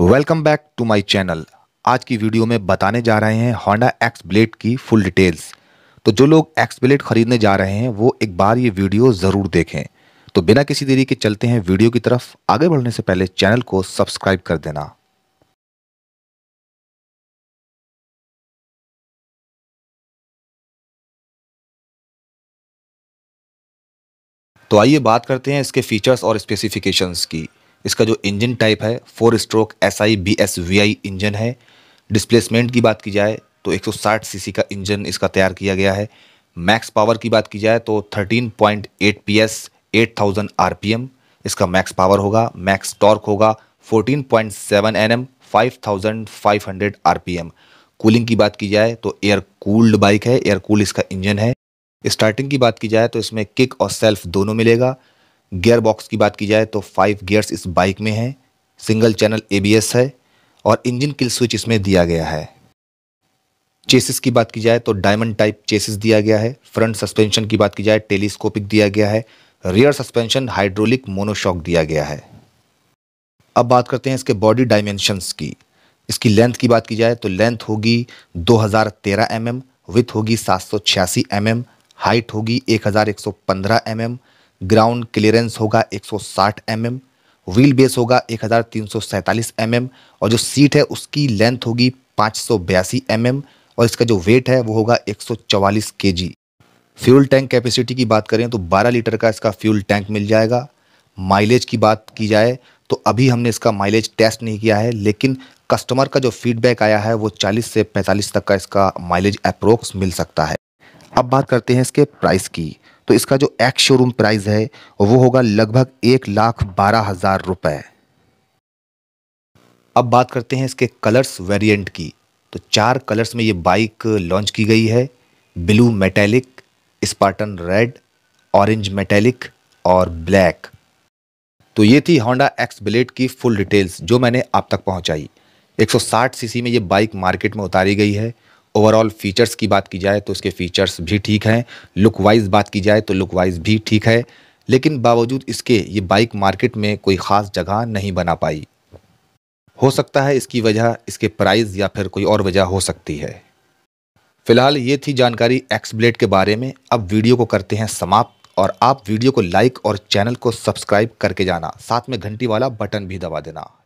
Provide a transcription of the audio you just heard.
Welcome back to my channel आज की video में बताने जा रहे हैं होंडा एक्स ब्लेड की फुल डिटेल्स तो जो लोग एक्स ब्लेड खरीदने जा रहे हैं वो एक बार ये वीडियो ज़रूर देखें तो बिना किसी देरी के चलते हैं वीडियो की तरफ आगे बढ़ने से पहले चैनल को सब्सक्राइब कर देना तो आइए बात करते हैं इसके फीचर्स और स्पेसिफिकेशंस की इसका जो इंजन टाइप है four stroke S I B S V I engine है डिस्प्लेसमेंट की बात की जाए तो 160 सीसी का इंजन इसका तैयार किया गया है मैक्स पावर की बात की जाए तो 13.8 पीएस 8000 आरपीएम इसका मैक्स पावर होगा मैक्स टॉर्क होगा 14.7 एन एम आरपीएम कूलिंग की बात की जाए तो एयर कूल्ड बाइक है एयर कूल इसका इंजन है स्टार्टिंग की बात की जाए तो इसमें किक और सेल्फ दोनों मिलेगा गियर बॉक्स की बात की जाए तो फाइव गियर्स इस बाइक में हैं सिंगल चैनल एबीएस है और इंजन किल स्विच इसमें दिया गया है चेसिस की बात की जाए तो डायमंड टाइप चेसिस दिया गया है फ्रंट सस्पेंशन की बात की जाए टेलीस्कोपिक दिया गया है रियर सस्पेंशन हाइड्रोलिक मोनोशॉक दिया गया है अब बात करते हैं इसके बॉडी डायमेंशंस की इसकी लेंथ की बात की जाए तो लेंथ होगी 2013 हज़ार mm, विथ होगी सात सौ mm, हाइट होगी 1115 एम mm, ग्राउंड क्लियरेंस होगा 160 सौ mm, व्हील बेस होगा एक mm, और जो सीट है उसकी लेंथ होगी पाँच सौ mm, और इसका जो वेट है वो होगा 144 kg। फ्यूल टैंक कैपेसिटी की बात करें तो 12 लीटर का इसका फ्यूल टैंक मिल जाएगा माइलेज की बात की जाए तो अभी हमने इसका माइलेज टेस्ट नहीं किया है लेकिन कस्टमर का जो फीडबैक आया है वो 40 से 45 तक का इसका माइलेज अप्रोक्स मिल सकता है अब बात करते हैं इसके प्राइस की तो इसका जो एक्स शोरूम प्राइस है वो होगा लगभग एक लाख बारह हज़ार रुपये अब बात करते हैं इसके कलर्स वेरिएंट की तो चार कलर्स में ये बाइक लॉन्च की गई है blue metallic Spartan red orange metallic और ब्लैक तो ये थी होंडा एक्स ब्लेड की फुल डिटेल्स जो मैंने आप तक पहुंचाई 160 सीसी में ये बाइक मार्केट में उतारी गई है ओवरऑल फ़ीचर्स की बात की जाए तो इसके फ़ीचर्स भी ठीक हैं लुक वाइज बात की जाए तो लुक वाइज भी ठीक है लेकिन बावजूद इसके ये बाइक मार्केट में कोई ख़ास जगह नहीं बना पाई हो सकता है इसकी वजह इसके प्राइस या फिर कोई और वजह हो सकती है फिलहाल ये थी जानकारी एक्स ब्लेड के बारे में अब वीडियो को करते हैं समाप्त और आप वीडियो को लाइक और चैनल को सब्सक्राइब करके जाना साथ में घंटी वाला बटन भी दबा देना